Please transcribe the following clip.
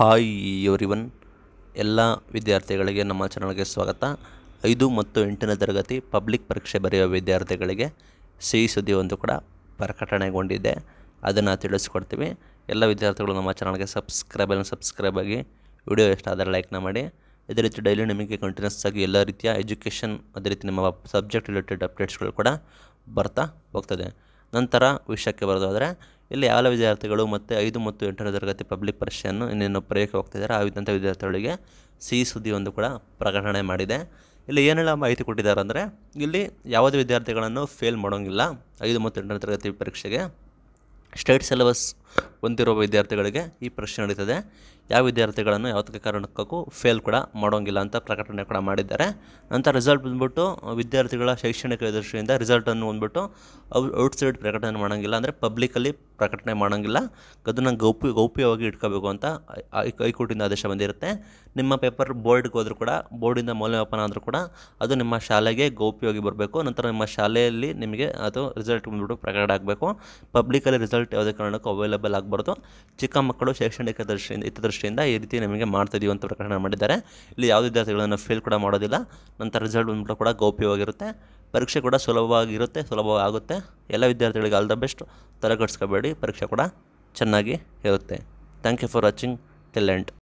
hi one ಎಲ್ಲ ವಿದ್ಯಾರ್ಥಿಗಳಿಗೆ ನಮ್ಮ ಚಾನಲ್ಗೆ ಸ್ವಾಗತ ಐದು ಮತ್ತು ಎಂಟನೇ ತರಗತಿ ಪಬ್ಲಿಕ್ ಪರೀಕ್ಷೆ ಬರೆಯುವ ವಿದ್ಯಾರ್ಥಿಗಳಿಗೆ ಸಿಹಿ ಸುದ್ದಿ ಒಂದು ಕೂಡ ಪ್ರಕಟಣೆಗೊಂಡಿದೆ ಅದನ್ನು ತಿಳಿಸ್ಕೊಡ್ತೀವಿ ಎಲ್ಲ ವಿದ್ಯಾರ್ಥಿಗಳು ನಮ್ಮ ಚಾನಲ್ಗೆ ಸಬ್ಸ್ಕ್ರೈಬನ್ನು ಸಬ್ಸ್ಕ್ರೈಬ್ ಆಗಿ ವಿಡಿಯೋ ಇಷ್ಟ ಲೈಕ್ನ ಮಾಡಿ ಇದೇ ರೀತಿ ಡೈಲಿ ನಿಮಗೆ ಕಂಟಿನ್ಯೂಸ್ ಆಗಿ ಎಲ್ಲ ರೀತಿಯ ಎಜುಕೇಷನ್ ಅದೇ ರೀತಿ ನಿಮ್ಮ ಸಬ್ಜೆಕ್ಟ್ ರಿಲೇಟೆಡ್ ಅಪ್ಡೇಟ್ಸ್ಗಳು ಕೂಡ ಬರ್ತಾ ಹೋಗ್ತದೆ ನಂತರ ವಿಷಯಕ್ಕೆ ಬರೋದಾದರೆ ಇಲ್ಲಿ ಯಾವೆಲ್ಲ ವಿದ್ಯಾರ್ಥಿಗಳು ಮತ್ತು ಐದು ಮತ್ತು ಎಂಟನೇ ತರಗತಿ ಪಬ್ಲಿಕ್ ಪರೀಕ್ಷೆಯನ್ನು ಇನ್ನೇನು ಪ್ರಯೋಗಕ್ಕೆ ಹೋಗ್ತಿದ್ದಾರೆ ಆ ವಿದ್ಯಂಥ ವಿದ್ಯಾರ್ಥಿಗಳಿಗೆ ಸಿ ಸುದ್ದಿ ಒಂದು ಕೂಡ ಪ್ರಕಟಣೆ ಮಾಡಿದೆ ಇಲ್ಲಿ ಏನೆಲ್ಲ ಮಾಹಿತಿ ಕೊಟ್ಟಿದ್ದಾರೆ ಅಂದರೆ ಇಲ್ಲಿ ಯಾವುದೇ ವಿದ್ಯಾರ್ಥಿಗಳನ್ನು ಫೇಲ್ ಮಾಡೋಂಗಿಲ್ಲ ಐದು ಮತ್ತು ಎಂಟನೇ ತರಗತಿ ಪರೀಕ್ಷೆಗೆ ಸ್ಟೇಟ್ ಸಿಲೆಬಸ್ ಹೊಂದಿರುವ ವಿದ್ಯಾರ್ಥಿಗಳಿಗೆ ಈ ಪ್ರಶ್ನೆ ನಡೀತದೆ ಯಾವ ವಿದ್ಯಾರ್ಥಿಗಳನ್ನು ಯಾವುದೇ ಕಾರಣಕ್ಕೂ ಫೇಲ್ ಕೂಡ ಮಾಡೋಂಗಿಲ್ಲ ಅಂತ ಪ್ರಕಟಣೆ ಕೂಡ ಮಾಡಿದ್ದಾರೆ ನಂತರ ರಿಸಲ್ಟ್ ಬಂದ್ಬಿಟ್ಟು ವಿದ್ಯಾರ್ಥಿಗಳ ಶೈಕ್ಷಣಿಕ ದೃಷ್ಟಿಯಿಂದ ರಿಸಲ್ಟನ್ನು ಬಂದ್ಬಿಟ್ಟು ಔಟ್ಸೈಡ್ ಪ್ರಕಟಣೆ ಮಾಡೋಂಗಿಲ್ಲ ಅಂದರೆ ಪಬ್ಲಿಕಲ್ಲಿ ಪ್ರಕಟಣೆ ಮಾಡೋಂಗಿಲ್ಲ ಅದನ್ನು ಗೌಪ್ಯ ಗೌಪ್ಯವಾಗಿ ಇಟ್ಕೋಬೇಕು ಅಂತ ಹೈಕೋರ್ಟಿಂದ ಆದೇಶ ಬಂದಿರುತ್ತೆ ನಿಮ್ಮ ಪೇಪರ್ ಬೋರ್ಡ್ಗೆ ಹೋದರೂ ಕೂಡ ಬೋರ್ಡಿಂದ ಮೌಲ್ಯಮಾಪನ ಆದರೂ ಕೂಡ ಅದು ನಿಮ್ಮ ಶಾಲೆಗೆ ಗೌಪ್ಯವಾಗಿ ಬರಬೇಕು ನಂತರ ನಿಮ್ಮ ಶಾಲೆಯಲ್ಲಿ ನಿಮಗೆ ಅದು ರಿಸಲ್ಟ್ ಬಂದ್ಬಿಟ್ಟು ಪ್ರಕಟ ಆಗಬೇಕು ಪಬ್ಲಿಕಲ್ಲಿ ರಿಸಲ್ಟ್ ಯಾವುದೇ ಕಾರಣಕ್ಕೂ ಅವೈಲಬಲ್ ಅವೈಲೇಬಲ್ ಆಗಬಾರ್ದು ಚಿಕ್ಕ ಮಕ್ಕಳು ಶೈಕ್ಷಣಿಕ ದೃಷ್ಟಿಯಿಂದ ಹಿತದೃಷ್ಟಿಯಿಂದ ಈ ರೀತಿ ನಮಗೆ ಮಾಡ್ತಿದ್ದೀವಿ ಅಂತ ಪ್ರಕಟಣೆ ಮಾಡಿದ್ದಾರೆ ಇಲ್ಲಿ ಯಾವುದೇ ವಿದ್ಯಾರ್ಥಿಗಳನ್ನು ಫೇಲ್ ಕೂಡ ಮಾಡೋದಿಲ್ಲ ನಂತರ ರಿಸಲ್ಟ್ ಬಂದ್ಬಿಟ್ಟು ಕೂಡ ಗೌಪ್ಯವಾಗಿರುತ್ತೆ ಪರೀಕ್ಷೆ ಕೂಡ ಸುಲಭವಾಗಿರುತ್ತೆ ಸುಲಭವಾಗುತ್ತೆ ಎಲ್ಲ ವಿದ್ಯಾರ್ಥಿಗಳಿಗೆ ಆಲ್ ದ ಬೆಸ್ಟ್ ತಲೆಗಟ್ಸ್ಕೋಬೇಡಿ ಪರೀಕ್ಷೆ ಕೂಡ ಚೆನ್ನಾಗಿ ಇರುತ್ತೆ ಥ್ಯಾಂಕ್ ಯು ಫಾರ್ ವಾಚಿಂಗ್ ಟೆಲೆಂಟ್